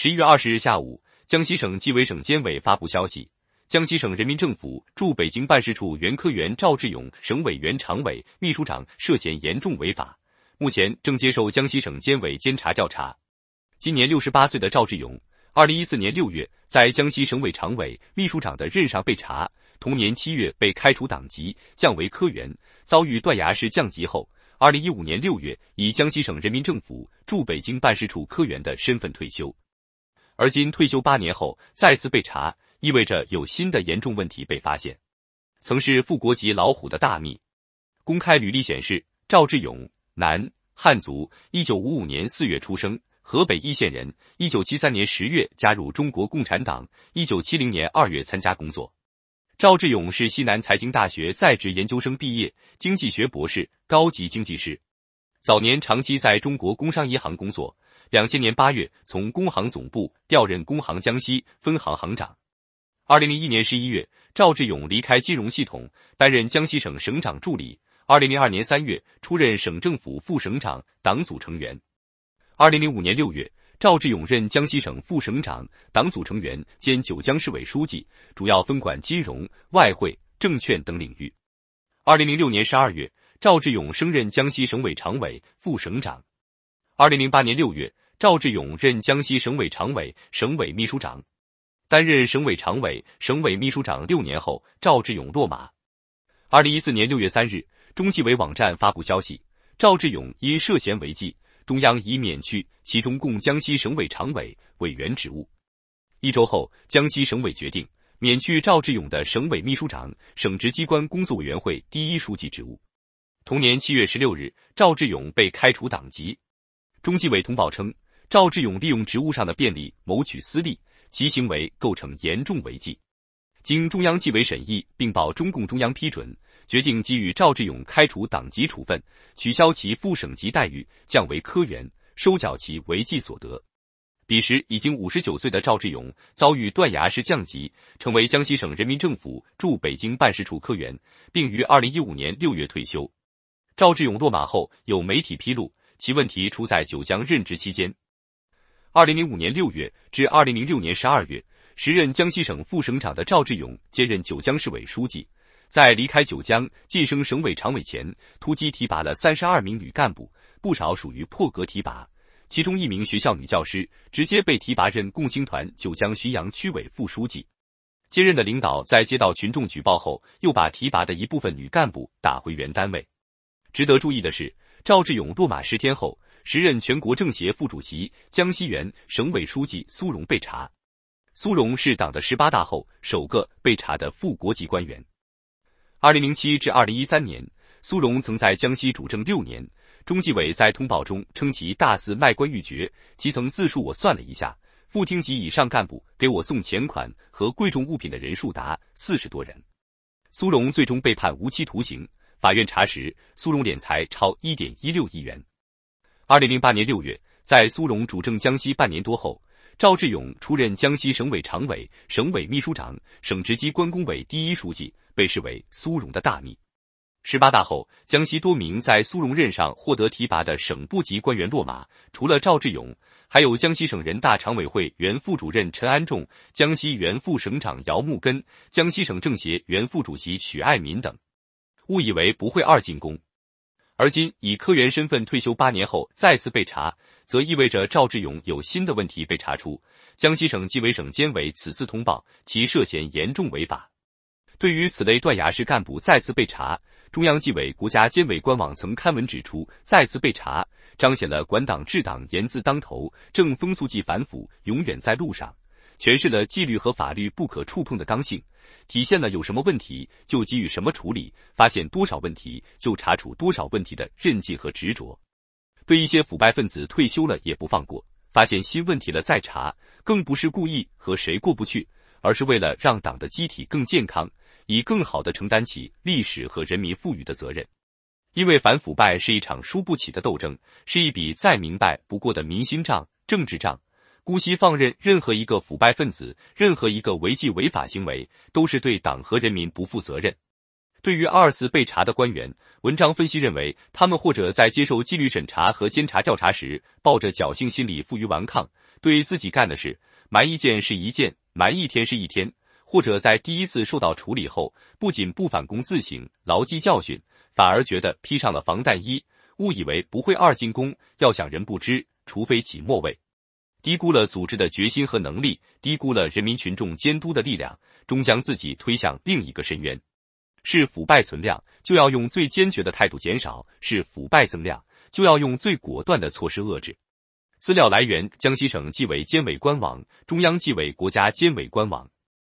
十一月二十日下午，江西省纪委省监委发布消息，江西省人民政府驻北京办事处原科员赵志勇，省委原常委、秘书长涉嫌严重违法，目前正接受江西省监委监察调查。今年六十八岁的赵志勇，二零一四年六月在江西省委常委、秘书长的任上被查，同年七月被开除党籍，降为科员。遭遇断崖式降级后，二零一五年六月以江西省人民政府驻北京办事处科员的身份退休。而今退休八年后再次被查，意味着有新的严重问题被发现。曾是副国级老虎的大秘，公开履历显示，赵志勇，男，汉族，一九五五年四月出生，河北易县人，一九七三年十月加入中国共产党，一九七零年二月参加工作。赵志勇是西南财经大学在职研究生毕业，经济学博士，高级经济师。早年长期在中国工商银行工作。两千年八月，从工行总部调任工行江西分行行长。二零零一年十一月，赵志勇离开金融系统，担任江西省省长助理。二零零二年三月，出任省政府副省长、党组成员。二零零五年六月，赵志勇任江西省副省长、党组成员兼九江市委书记，主要分管金融、外汇、证券等领域。二零零六年十二月，赵志勇升任江西省委常委、副省长。二零零八年六月，赵志勇任江西省委常委、省委秘书长。担任省委常委、省委秘书长六年后，赵志勇落马。二零一四年六月三日，中纪委网站发布消息，赵志勇因涉嫌违纪，中央已免去其中共江西省委常委、委员职务。一周后，江西省委决定免去赵志勇的省委秘书长、省直机关工作委员会第一书记职务。同年七月十六日，赵志勇被开除党籍。中纪委通报称，赵志勇利用职务上的便利谋取私利，其行为构成严重违纪。经中央纪委审议并报中共中央批准，决定给予赵志勇开除党籍处分，取消其副省级待遇，降为科员，收缴其违纪所得。彼时已经五十九岁的赵志勇遭遇断崖式降级，成为江西省人民政府驻北京办事处科员，并于二零一五年六月退休。赵志勇落马后，有媒体披露。其问题出在九江任职期间。二零零五年六月至二零零六年十二月，时任江西省副省长的赵志勇接任九江市委书记。在离开九江晋升省委常委前，突击提拔了三十二名女干部，不少属于破格提拔。其中一名学校女教师直接被提拔任共青团九江浔阳区委副书记。接任的领导在接到群众举报后，又把提拔的一部分女干部打回原单位。值得注意的是。赵志勇落马十天后，时任全国政协副主席、江西原省委书记苏荣被查。苏荣是党的十八大后首个被查的副国级官员。二零零七至二零一三年，苏荣曾在江西主政六年。中纪委在通报中称其大肆卖官鬻爵，其曾自述：“我算了一下，副厅级以上干部给我送钱款和贵重物品的人数达四十多人。”苏荣最终被判无期徒刑。法院查实苏荣敛财超一点一六亿元。二零零八年六月，在苏荣主政江西半年多后，赵志勇出任江西省委常委、省委秘书长、省直机关工委第一书记，被视为苏荣的大秘。十八大后，江西多名在苏荣任上获得提拔的省部级官员落马，除了赵志勇，还有江西省人大常委会原副主任陈安众、江西原副省长姚木根、江西省政协原副主席许爱民等。误以为不会二进宫。而今以科员身份退休八年后再次被查，则意味着赵志勇有新的问题被查出。江西省纪委省监委此次通报其涉嫌严重违法。对于此类断崖式干部再次被查，中央纪委国家监委官网曾刊文指出，再次被查彰显了管党治党严字当头，正风肃纪反腐永远在路上。诠释了纪律和法律不可触碰的刚性，体现了有什么问题就给予什么处理，发现多少问题就查处多少问题的韧劲和执着。对一些腐败分子退休了也不放过，发现新问题了再查，更不是故意和谁过不去，而是为了让党的机体更健康，以更好地承担起历史和人民赋予的责任。因为反腐败是一场输不起的斗争，是一笔再明白不过的民心账、政治账。姑息放任任何一个腐败分子，任何一个违纪违法行为，都是对党和人民不负责任。对于二次被查的官员，文章分析认为，他们或者在接受纪律审查和监察调查时，抱着侥幸心理负隅顽抗，对自己干的事瞒一件是一件，瞒一天是一天；或者在第一次受到处理后，不仅不反躬自省、牢记教训，反而觉得披上了防弹衣，误以为不会二进宫。要想人不知，除非己莫为。低估了组织的决心和能力，低估了人民群众监督的力量，终将自己推向另一个深渊。是腐败存量，就要用最坚决的态度减少；是腐败增量，就要用最果断的措施遏制。资料来源：江西省纪委监委官网、中央纪委国家监委官网。